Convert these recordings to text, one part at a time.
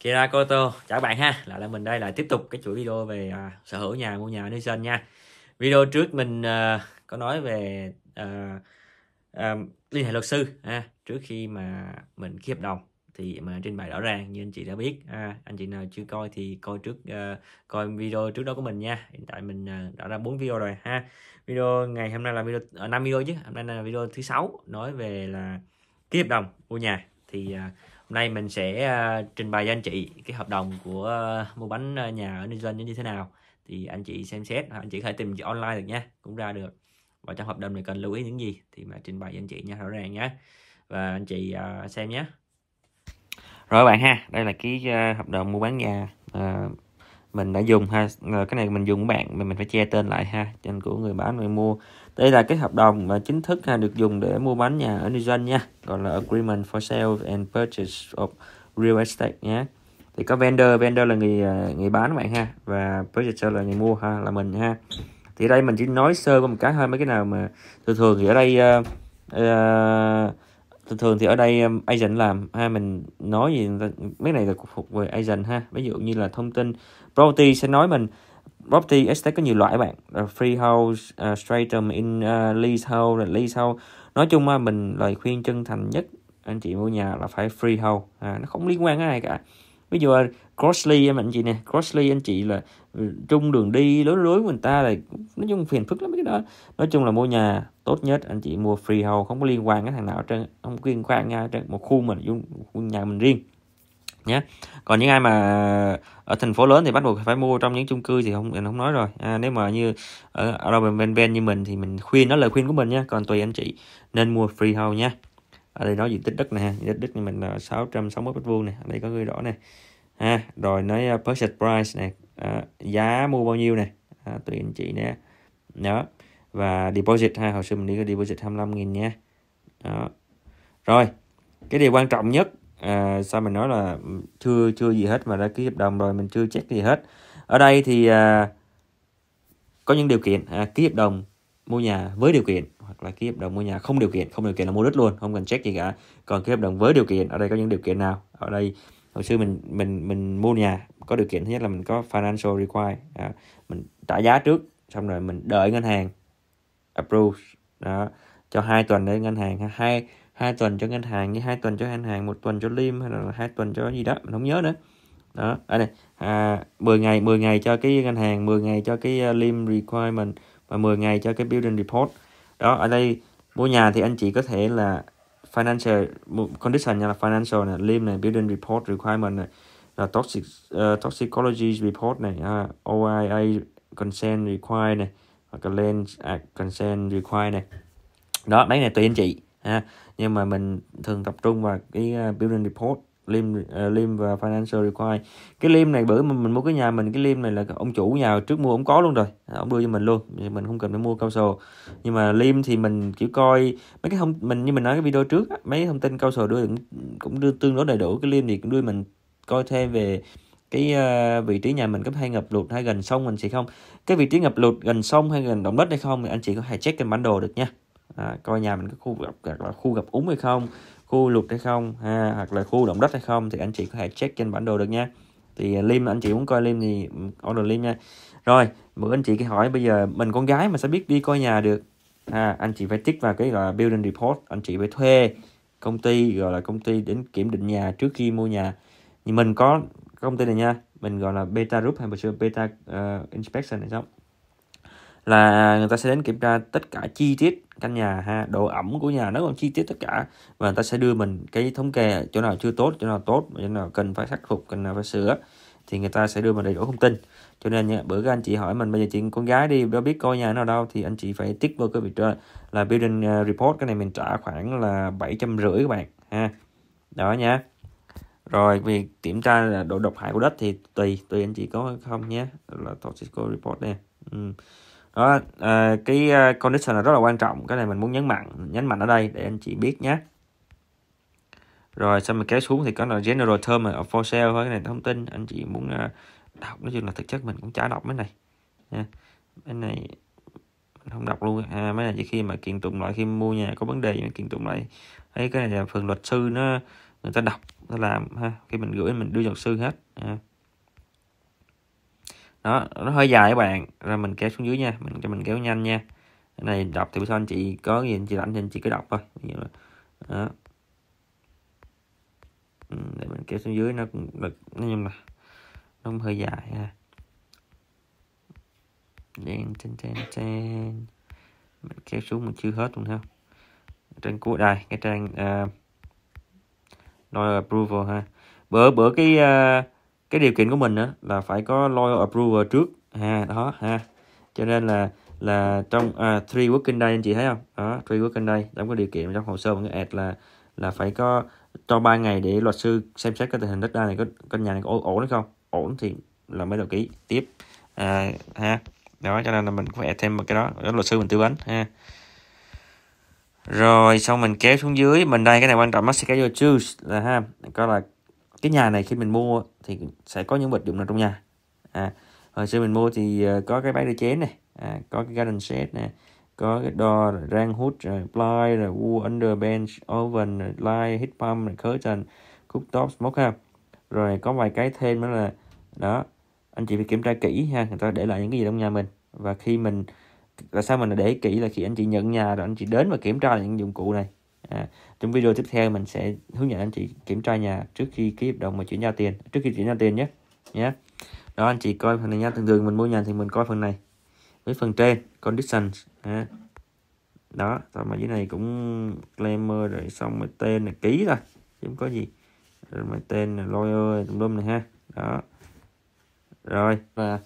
Kira Koto chào các bạn ha lại là mình đây lại tiếp tục cái chuỗi video về à, sở hữu nhà mua nhà Nissan nha video trước mình à, có nói về à, à, liên hệ luật sư ha. trước khi mà mình ký hợp đồng thì mà trình bày rõ ràng như anh chị đã biết à, anh chị nào chưa coi thì coi trước à, coi video trước đó của mình nha hiện tại mình à, đã ra bốn video rồi ha video ngày hôm nay là video à, 5 video chứ hôm nay là video thứ sáu nói về là ký hợp đồng mua nhà thì à, hôm nay mình sẽ ờ, trình bày cho anh chị cái hợp đồng của ờ, mua bánh ờ, nhà ở New Zealand như thế nào thì anh chị xem xét anh chị có thể tìm online được nha cũng ra được và trong hợp đồng này cần lưu ý những gì thì mà trình bày cho anh chị nha rõ ràng nhé và anh chị xem nhé rồi bạn ha đây là cái hợp đồng mua bán nhà mình đã dùng ha ờ, cái này mình dùng của bạn mà mình phải che tên lại ha tên của người bán người mua đây là cái hợp đồng mà chính thức ha được dùng để mua bán nhà ở New Zealand nha gọi là agreement for sale and purchase of real estate nhé thì có vendor vendor là người ờ, người bán các bạn ha và purchaser là người mua ha là mình ha thì đây mình chỉ nói sơ qua một cái thôi mấy cái nào mà thường thường thì ở đây uh, uh, thường thường thì ở đây um, agent làm ha mình nói gì mấy này là phục về agent ha ví dụ như là thông tin property sẽ nói mình property estate có nhiều loại bạn uh, freehold uh, à, stratum in uh, leasehold là leasehold nói chung mà mình lời khuyên chân thành nhất anh chị mua nhà là phải freehold à, nó không liên quan cái này cả ví dụ Crossley em anh chị nè Crossley anh chị là ừ, trung đường đi lối lối của người ta là nói chung phiền phức lắm cái đó nói chung là mua nhà tốt nhất anh chị mua freehold không có liên quan cái thằng nào trên không liên quan nha trên một khu mình dùng nhà mình riêng nhé còn những ai mà ở thành phố lớn thì bắt buộc phải mua trong những chung cư thì không mình không nói rồi à, nếu mà như ở ở đâu bên bên như mình thì mình khuyên đó lời khuyên của mình nha còn tùy anh chị nên mua freehold nha ở đây nói diện tích đất này ha diện tích đất thì mình là 660 mét vuông này ở đây có ghi rõ này ha rồi nói à, purchase price này à, giá mua bao nhiêu này à, tùy anh chị nè đó và deposit ha hồi xưa mình đi có deposit 25.000 nha đó. rồi cái điều quan trọng nhất à, sao mình nói là chưa chưa gì hết mà đã ký hợp đồng rồi mình chưa check gì hết ở đây thì à, có những điều kiện à, ký hợp đồng mua nhà với điều kiện hoặc là ký hợp đồng mua nhà không điều kiện không điều kiện là mua đất luôn không cần check gì cả còn ký hợp đồng với điều kiện ở đây có những điều kiện nào ở đây hồi xưa mình mình mình mua nhà có điều kiện thứ nhất là mình có financial require à, mình trả giá trước xong rồi mình đợi ngân hàng approve đó cho hai tuần đấy ngân hàng hai hai tuần cho ngân hàng như hai tuần cho ngân hàng một tuần cho lim hay là hai tuần cho gì đó mình không nhớ nữa đó à đây à, 10 ngày 10 ngày cho cái ngân hàng 10 ngày cho cái à, lim requirement và 10 ngày cho cái building report đó ở đây mua nhà thì anh chị có thể là financial condition là financial này, lim này, building report requirement này, là toxic uh, toxicology report này, uh, OIA consent require này, hoặc là land consent require này. Đó, mấy này tùy anh chị ha. Nhưng mà mình thường tập trung vào cái ờ, building report lim uh, lim và financial require cái lim này bữa mà mình mua cái nhà mình cái lim này là ông chủ nhà trước mua ông có luôn rồi à, ông đưa cho mình luôn mình không cần phải mua cao sổ nhưng mà lim thì mình kiểu coi mấy cái thông mình như mình nói cái video trước mấy thông tin cao sổ đưa cũng đưa tương đối đầy đủ cái lim thì cũng đưa mình coi thêm về cái uh, vị trí nhà mình có hay ngập lụt hay gần sông mình sẽ không cái vị trí ngập lụt gần sông hay gần động đất hay không thì anh chị có thể check trên bản đồ được nha à, coi nhà mình có khu gặp là khu gặp úng hay không khu lụt hay không ha hoặc là khu động đất hay không thì anh chị có thể check trên bản đồ được nha thì à, lim anh chị muốn coi lim thì order lim nha rồi bữa anh chị cái hỏi bây giờ mình con gái mà sẽ biết đi coi nhà được ha anh chị phải tích vào cái gọi là building report anh chị phải thuê công ty gọi là công ty đến kiểm định nhà trước khi mua nhà thì mình có công ty này nha mình gọi là beta group hay beta uh, inspection này sao là người ta sẽ đến kiểm tra tất cả chi tiết căn nhà ha độ ẩm của nhà nó còn chi tiết tất cả và người ta sẽ đưa mình cái thống kê chỗ nào chưa tốt chỗ nào tốt chỗ nào cần phải khắc phục cần nào phải sửa thì người ta sẽ đưa mình đầy đủ thông tin cho nên nha, bữa anh chị hỏi mình bây giờ chị con gái đi đâu biết coi nhà nào đâu thì anh chị phải tích vô cái việc đó là building ờ, report cái này mình trả khoảng là bảy trăm rưỡi các bạn ha đó nha rồi việc kiểm tra là độ độc hại của đất thì tùy tùy anh chị có không nhé là toxic report nè ừ đó uh, cái à, condition là rất là quan trọng cái này mình muốn nhấn mạnh nhấn mạnh ở đây để anh chị biết nhé rồi xong mình kéo xuống thì có là general term ở for sale thôi cái này thông tin anh chị muốn à, đọc nói chung là thực chất mình cũng chả đọc mấy này nha mấy này không đọc luôn à, mấy này chỉ khi mà kiện tụng lại khi mua nhà có vấn đề mình kiện tụng lại ấy cái này là phần luật sư nó người ta đọc nó làm ha khi mình gửi mình đưa luật sư hết à đó nó hơi dài các bạn rồi mình kéo xuống dưới nha mình cho mình kéo nhanh nha cái này đọc thì sao anh chị có gì anh chị rảnh thì anh chị cứ đọc thôi đó ừ, để mình kéo xuống dưới nó cũng được nhưng mà nó cũng hơi dài ha đen trên trên trên mình kéo xuống mình chưa hết luôn ha trên cuối đây cái trang uh, à, đòi approval ha bữa bữa cái uh, cái điều kiện của mình á, là phải có loyal approval trước ha đó ha cho nên là là trong à, three working day anh chị thấy không đó three working day trong cái điều kiện trong hồ sơ mình add là là phải có cho 3 ngày để luật sư xem xét cái tình hình đất đai này có căn nhà này có ổn hay không ổn thì là mới đầu ký tiếp à, ha đó cho nên là mình phải add thêm một cái đó đó luật sư mình tư vấn ha rồi xong mình kéo xuống dưới mình đây cái này quan trọng nó sẽ kéo vô choose là ha có là cái nhà này khi mình mua thì sẽ có những vật dụng nào trong nhà à, hồi xưa mình mua thì ờ, có cái máy để chén này à, có cái garden set này, có cái đo rang hút rồi ply rồi wool under bench oven rồi light heat pump rồi curtain cooktop smoke ha rồi có vài cái thêm nữa là đó anh chị phải kiểm tra kỹ ha người ta để lại những cái gì trong nhà mình và khi mình tại sao mình để kỹ là khi anh chị nhận nhà rồi anh chị đến và kiểm tra những dụng cụ này À, trong video tiếp theo mình sẽ hướng dẫn anh chị kiểm tra nhà trước khi ký hợp đồng mà chuyển giao tiền, trước khi chuyển giao tiền nhé. Nhé. Đó anh chị coi phần này nha, thường thường mình mua nhà thì mình coi phần này. Với phần trên condition à. Đó, rồi mà dưới này cũng claimer rồi xong rồi tên này ký rồi, chứ không có gì. Rồi mà tên là lawyer tùm lum này ha. Đó. Rồi và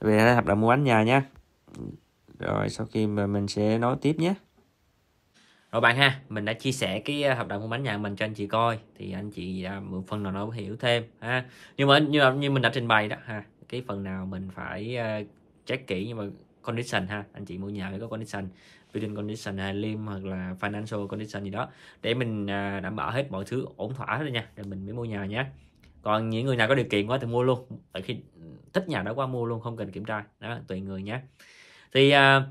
về hợp đồng mua bán nhà nhé rồi sau khi mà mình sẽ nói tiếp nhé rồi bạn ha mình đã chia sẻ cái ờ, hợp đồng mua bán nhà mình cho anh chị coi thì anh chị à, một phần nào nó hiểu thêm ha nhưng mà như như mình đã trình bày đó ha cái phần nào mình phải ờ, check kỹ nhưng mà condition ha anh chị mua nhà phải có condition building condition hay à, lim hoặc là financial condition gì đó để mình à, đảm bảo hết mọi thứ ổn thỏa hết rồi nha để mình mới mua nhà nhé còn những người nào có điều kiện quá thì mua luôn tại khi ừ, thích nhà đó qua mua luôn không cần kiểm tra đó tùy người nhé thì uh,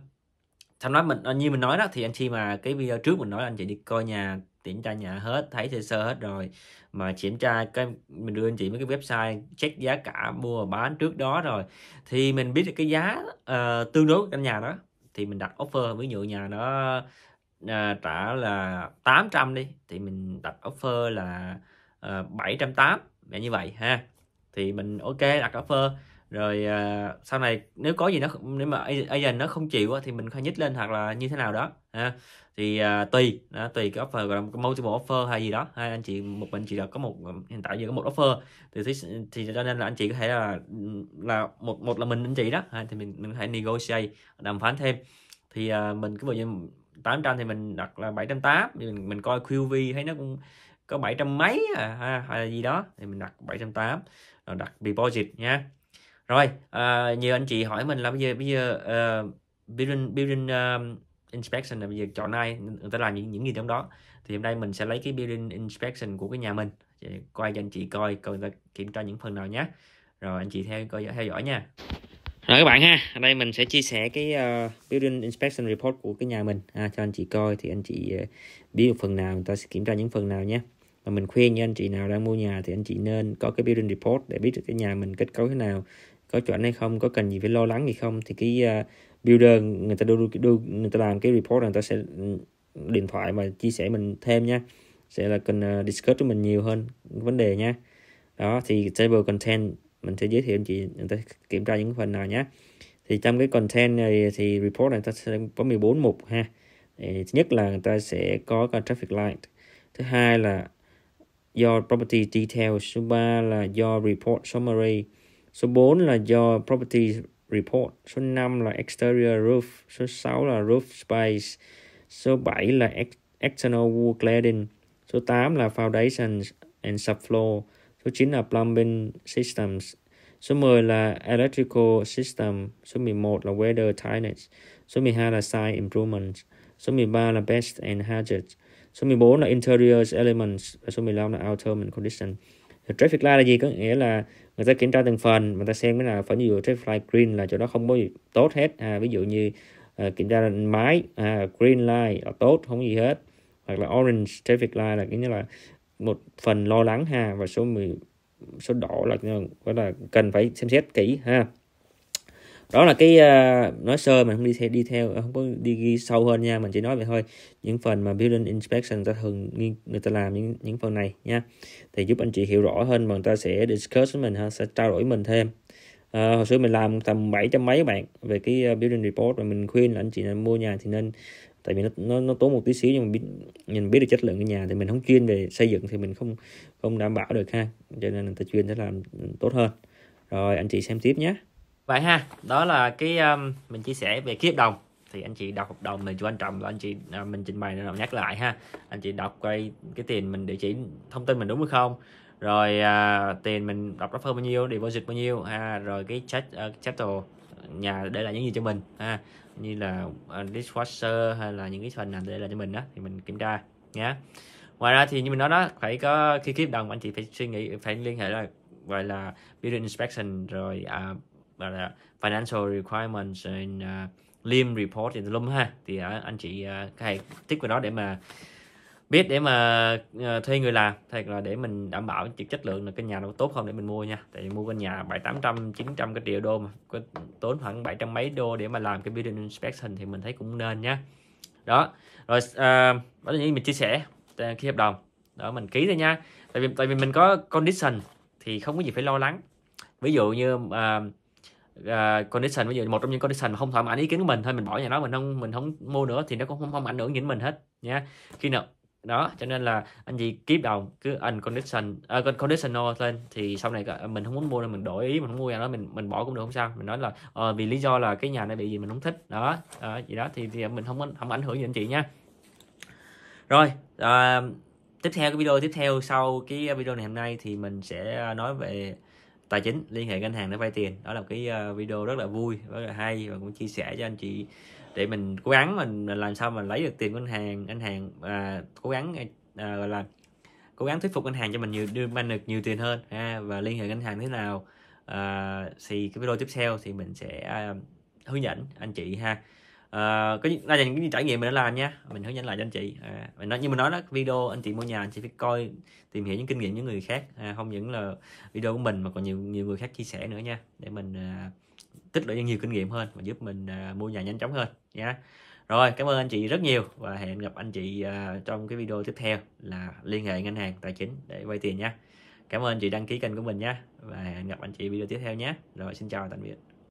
thành nói mình ờ, như mình nói đó thì anh chị mà cái video trước mình nói anh chị đi coi nhà kiểm tra nhà hết thấy sơ sơ hết rồi mà kiểm tra cái mình đưa anh chị mấy cái website check giá cả mua bán trước đó rồi thì mình biết được cái giá uh, tương đối của căn nhà đó thì mình đặt offer ví dụ nhà nó uh, ờ, trả là 800 đi thì mình đặt offer là uh, 780 như vậy ha thì mình ok đặt offer rồi à, sau này nếu có gì nó nếu mà agent nó không chịu thì mình khai nhích lên hoặc là như thế nào đó ha thì à, tùy đó, tùy cái offer gọi là multiple offer hay gì đó hai anh chị một mình chị đã có một hiện tại giờ có một offer thì thì cho nên là anh chị có thể là là một một là mình anh chị đó ha, thì mình mình có thể negotiate đàm phán thêm thì à, mình cứ bây 800 thì mình đặt là 780 thì mình mình coi QV thấy nó cũng có 700 mấy à, ha, hay gì đó thì mình đặt 780 rồi đặt deposit nha rồi uh, nhiều anh chị hỏi mình là bây giờ bây giờ uh, building building um, inspection là bây giờ chọn ai người ta làm những những gì trong đó thì hôm nay mình sẽ lấy cái building inspection của cái nhà mình để coi cho anh chị coi coi người ta kiểm tra những phần nào nhé rồi anh chị theo coi theo dõi nha rồi các bạn ha ở đây mình sẽ chia sẻ cái uh, building inspection report của cái nhà mình à, cho anh chị coi thì anh chị uh, biết được phần nào người ta sẽ kiểm tra những phần nào nhé mà mình khuyên như anh chị nào đang mua nhà thì anh chị nên có cái building report để biết được cái nhà mình kết cấu thế nào có chuẩn hay không có cần gì phải lo lắng gì không thì cái uh, builder người ta đưa đu, người ta làm cái report là người ta sẽ ừ, điện thoại mà chia sẻ mình thêm nha sẽ là cần uh, discuss với mình nhiều hơn vấn đề nha đó thì table content mình sẽ giới thiệu anh chị người ta kiểm tra những phần nào nhé thì trong cái content này thì report này người ta sẽ có 14 mục ha thứ nhất là người ta sẽ có cái traffic light thứ hai là your property details thứ ba là your report summary Số 4 là do Property Report. Số 5 là Exterior Roof. Số 6 là Roof Space. Số 7 là External Wall Cladding. Số 8 là Foundation and Subfloor. Số 9 là Plumbing Systems. Số 10 là Electrical System. Số 11 là Weather Tightness. Số 12 là Site Improvements. Số 13 là Best and Hazards. Số 14 là Interiors Elements. Và số 15 là Outer Condition traffic light là gì có nghĩa là người ta kiểm tra từng phần người ta xem cái nào phần ví dụ traffic light green là chỗ đó không có gì tốt hết à, ví dụ như à, kiểm tra máy à, green light là tốt không có gì hết hoặc là orange traffic light là cái như là một phần lo lắng ha và số 10 số đỏ là gọi là cần phải xem xét kỹ ha đó là cái uh, nói sơ mình không đi theo đi theo không có đi ghi sâu hơn nha mình chỉ nói vậy thôi những phần mà building inspection ta thường người ta làm những những phần này nha thì giúp anh chị hiểu rõ hơn mà người ta sẽ discuss với mình ha sẽ trao đổi mình thêm À, hồi xưa mình làm tầm 700 mấy bạn về cái ờ, building report mà mình khuyên là anh chị là mua nhà thì nên tại vì nó nó, nó tốn một tí xíu nhưng mà biết nhìn biết được chất lượng cái nhà thì mình không chuyên về xây dựng thì mình không không đảm bảo được ha cho nên người ta chuyên sẽ làm tốt hơn rồi anh chị xem tiếp nhé vậy ha đó là cái um, mình chia sẻ về ký hợp đồng thì anh chị đọc hợp đồng mình này quan trọng là anh chị à, mình trình bày nó nhắc lại ha anh chị đọc cái cái tiền mình địa chỉ thông tin mình đúng hay không rồi à, tiền mình đọc offer bao nhiêu deposit bao nhiêu ha rồi cái chat uh, ờ, capital nhà để lại những gì cho mình ha như là uh, dishwasher hay là những cái phần nào để lại cho mình đó thì mình kiểm tra nhé ngoài ra thì như mình nói đó phải có khi ký hợp đồng anh chị phải suy nghĩ phải liên hệ là gọi là building inspection rồi uh, và là financial requirements and uh, lim report in the lum ha thì uh, anh chị uh, cái tích vào đó để mà biết để mà uh, thuê người làm thật là để mình đảm bảo chất lượng là cái nhà nó tốt không để mình mua nha tại mua căn nhà bảy tám trăm cái triệu đô mà có tốn khoảng 700 mấy đô để mà làm cái building inspection thì mình thấy cũng nên nhá đó rồi uh, đó những mình chia sẻ ờ, khi hợp đồng đó mình ký thôi nha tại vì tại vì mình có condition thì không có gì phải lo lắng ví dụ như uh, uh, condition ví dụ một trong những condition mà không thỏa mãn ý kiến của mình thôi mình bỏ nhà đó mình không mình không mua nữa thì nó cũng không không ảnh hưởng đến mình hết nha khi nào đó cho nên là anh chị kiếp đầu cứ uncondition uh, conditional lên thì sau này à, mình không muốn mua nên mình đổi ý mình không mua nhà đó mình mình bỏ cũng được không sao mình nói là uh, vì lý do là cái nhà này bị gì mình không thích đó uh, gì đó thì, thì mình không không ảnh hưởng gì anh chị nha rồi uh, tiếp theo cái video tiếp theo sau cái video này hôm nay thì mình sẽ nói về tài chính liên hệ ngân hàng để vay tiền đó là một cái ờ, video rất là vui rất là hay và cũng chia sẻ cho anh chị để mình cố gắng mình làm sao mình lấy được tiền ngân hàng ngân hàng à, cố gắng à, gọi là cố gắng thuyết phục ngân hàng cho mình nhiều đưa mang được nhiều tiền hơn ha, và liên hệ ngân hàng thế nào à, thì cái video tiếp theo thì mình sẽ à, hướng dẫn anh chị ha à, có là những cái trải nghiệm mình đã làm nha mình hướng dẫn lại cho anh chị à, mình nói như mình nói đó video anh chị mua nhà anh chị phải coi tìm hiểu những kinh nghiệm những người khác à, không những là video của mình mà còn nhiều nhiều người khác chia sẻ nữa nha để mình à, tích lũy nhiều kinh nghiệm hơn và giúp mình à, mua nhà nhanh chóng hơn nha rồi cảm ơn anh chị rất nhiều và hẹn gặp anh chị à, trong cái video tiếp theo là liên hệ ngân hàng tài chính để vay tiền nha cảm ơn chị đăng ký kênh của mình nha và hẹn gặp anh chị video tiếp theo nhé rồi xin chào tạm biệt